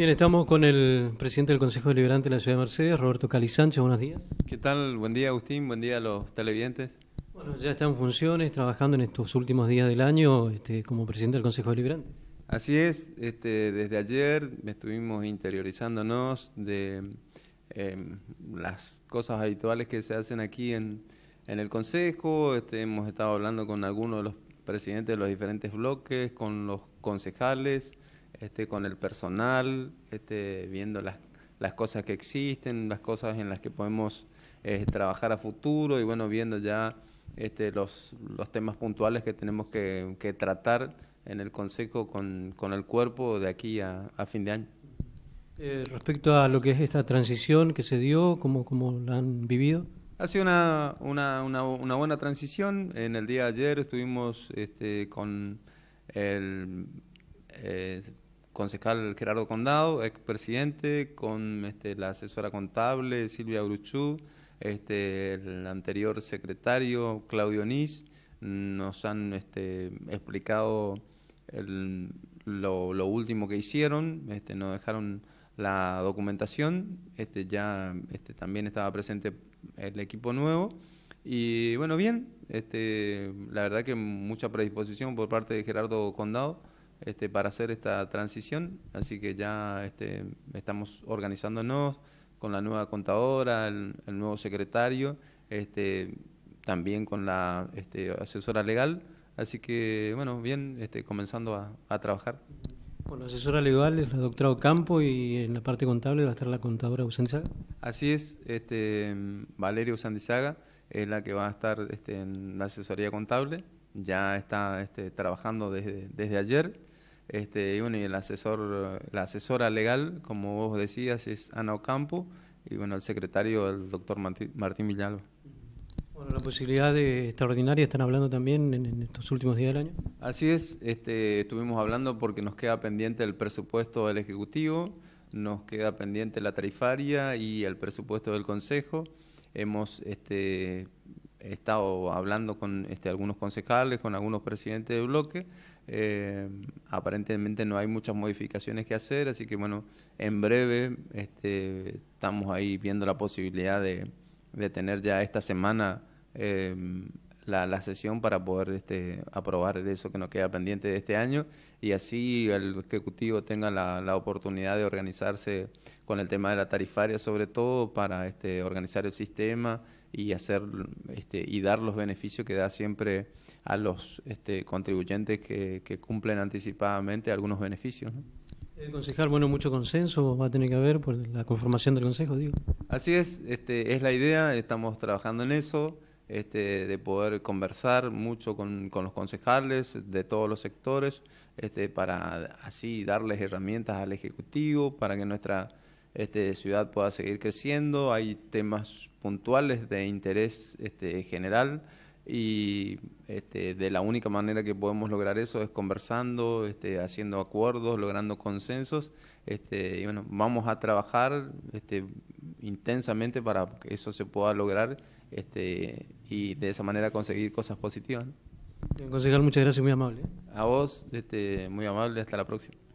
Bien, estamos con el presidente del Consejo Deliberante de la Ciudad de Mercedes, Roberto Cali Buenos días. ¿Qué tal? Buen día, Agustín. Buen día a los televidentes. Bueno, ya está en funciones, trabajando en estos últimos días del año este, como presidente del Consejo Deliberante. Así es. Este, desde ayer estuvimos interiorizándonos de em, las cosas habituales que se hacen aquí en, el Consejo. Este, hemos estado hablando con algunos de los presidentes de los diferentes bloques, con los concejales este, con el personal, este, viendo las, las, cosas que existen, las cosas en las que podemos eh, trabajar a futuro y bueno, viendo ya este, los, los temas puntuales que tenemos que, tratar en el Consejo con, el cuerpo de aquí a, fin de año. Eh, respecto a lo que es esta transición que se dio, ¿cómo, cómo la han vivido? Ha sido una, buena transición. En el día de ayer estuvimos este, con el eh, concejal Gerardo Condado, expresidente, con este, la asesora contable Silvia Bruchú, este, el anterior secretario Claudio Nis, nos han este, explicado lo, último que hicieron, este, nos dejaron la documentación, este, ya este, también estaba presente el equipo nuevo. Y bueno, bien, este, la verdad que mucha predisposición por parte de Gerardo Condado este, para hacer esta transición, así que ya este, estamos organizándonos con la nueva contadora, el, nuevo secretario, este, también con la este, asesora legal, así que bueno, bien, este, comenzando a, trabajar trabajar. Bueno, asesora legal es la doctora Ocampo y en la parte contable va a estar la contadora Usandizaga. Así es, este, Valeria Usandizaga es la que va a estar en la asesoría contable, ya está trabajando desde, desde ayer este, y bueno, el asesor, eh, la asesora legal, como vos decías, es Ana Ocampo, y bueno, el secretario, el doctor Martín, Villalba. Bueno, la posibilidad de extraordinaria están hablando también en, estos últimos días del año. Así es, este, estuvimos hablando porque nos queda pendiente el presupuesto del Ejecutivo, nos queda pendiente la tarifaria y el presupuesto del Consejo. Hemos este, he estado hablando con este, algunos concejales, con algunos presidentes de bloque. Eh, aparentemente no hay muchas modificaciones que hacer, así que bueno, en breve este, estamos ahí viendo la posibilidad de, tener ya esta semana eh, la, sesión para poder este, aprobar eso que nos queda pendiente de este año y así el Ejecutivo tenga la, oportunidad de organizarse con el tema de la tarifaria, sobre todo para este, organizar el sistema y hacer este, y dar los beneficios que da siempre a los este, contribuyentes que, cumplen anticipadamente algunos beneficios. El eh, concejal, bueno, mucho consenso va a tener que haber por la conformación del consejo, digo. Así es, este, es la idea, estamos trabajando en eso. Este, de poder conversar mucho con, los concejales de todos los sectores, este, para así darles herramientas al Ejecutivo, para que nuestra este, ciudad pueda seguir creciendo. Hay temas puntuales de interés este, general y este, de la única manera que podemos lograr eso es conversando, este, haciendo acuerdos, logrando consensos, este, y bueno, vamos a trabajar este, intensamente para que eso se pueda lograr este, y de esa manera conseguir cosas positivas. muchas gracias, muy amable. ¿eh? A vos, este, muy amable, hasta la próxima.